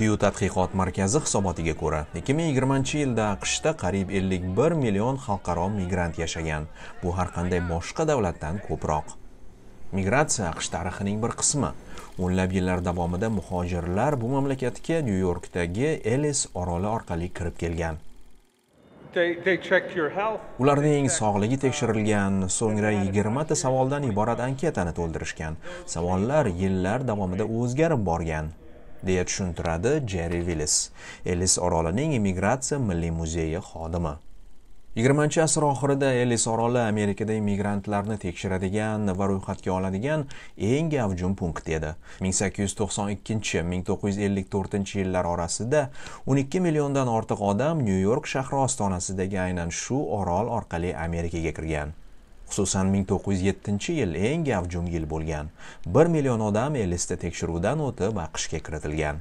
Pew tadqiqot markazi hisobotiga ko'ra 2020 yilda qishda qariyb 51 million xalqaro migrant yashagan bu har qanday boshqa davlatdan ko'proq migratsiya aqsh tarixining bir qismi o'nlab yillar davomida muhojirlar bu mamlakatga nyu yorkdagi ellis oroli orqali kirib kelgan ularning sog'ligi tekshirilgan so'ngra 20 ta savoldan iborat anketani to'ldirishgan savollar yillar davomida o'zgarib borgan deya tushuntiradi Jerry Willis, Ellis orolining immigratsiya milliy muzeyi xodimi. 20 asr oxirida Ellis oroli Amerikada immigrantlarni tekshiradigan va ro'yxatga oladigan eng gavjum punkt edi. 1892-1954 yillar orasida 12 milliondan ortiq odam Nyu-York shahri ostonasidagi aynan shu orol orqali Amerikaga kirgan. xususan 1907 yil eng gavjum yil bo'lgan 1 million odam ellisda tekshiruvdan o'tib aqshga kiritilgan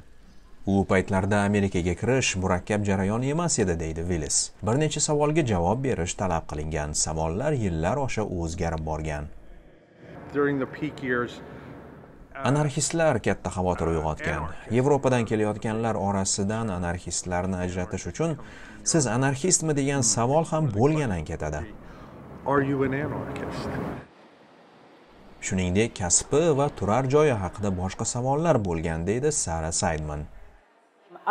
u paytlarda amerikaga kirish murakkab jarayon emas edi deydi Willis. bir necha savolga javob berish talab qilingan savollar yillar osha o'zgarib borgan uh, anarxistlar katta xavotir uyg'otgan yevropadan kelayotganlar orasidan anarxistlarni ajratish uchun siz anarxistmi degan savol ham bo'lgan ketadi. Are you an anarchist? Shuningdek, kasbi va turar joyi haqida boshqa savollar bo'lgan, deydi Sara Saidman.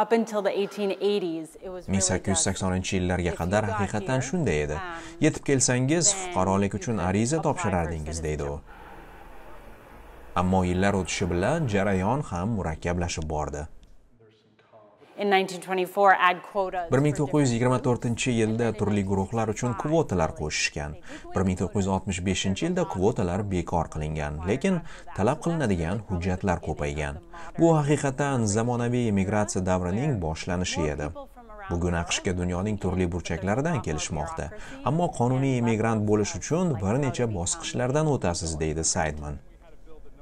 1880-yillarga qadar haqiqatan shunday edi. Um, Yetib kelsangiz, fuqarolik uchun ariza topshirardingiz, deydi u. Ammo yillar o'tishi bilan jarayon ham murakkablashib bordi. 1924 yilda turli guruhlar uchun kvotalar qo'shishgan 1965 yilda kvotalar bekor qilingan lekin talab qilinadigan hujjatlar ko'paygan bu haqiqatan zamonaviy migratsiya davrining boshlanishi edi bugun aqshga dunyoning turli burchaklaridan kelishmoqda ammo qonuniy migrant bo'lish uchun bir necha bosqichlardan o'tasiz deydi saydman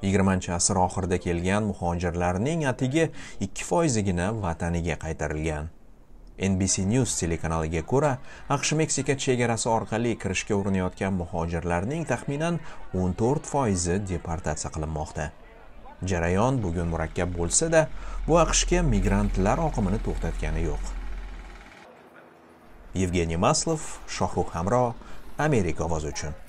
yigirmanchi asr oxirida kelgan muhojirlarning atigi ikki foizigina vataniga qaytarilgan nbc news telekanaliga ko'ra aqsh meksika chegarasi orqali kirishga urinayotgan muhojirlarning taxminan 14 foizi deportatsiya qilinmoqda jarayon bugun murakkab bo'lsa-da, bu aqshga migrantlar oqimini to'xtatgani yo'q yevgeniy maslov shohruh hamro amerika ovozi uchun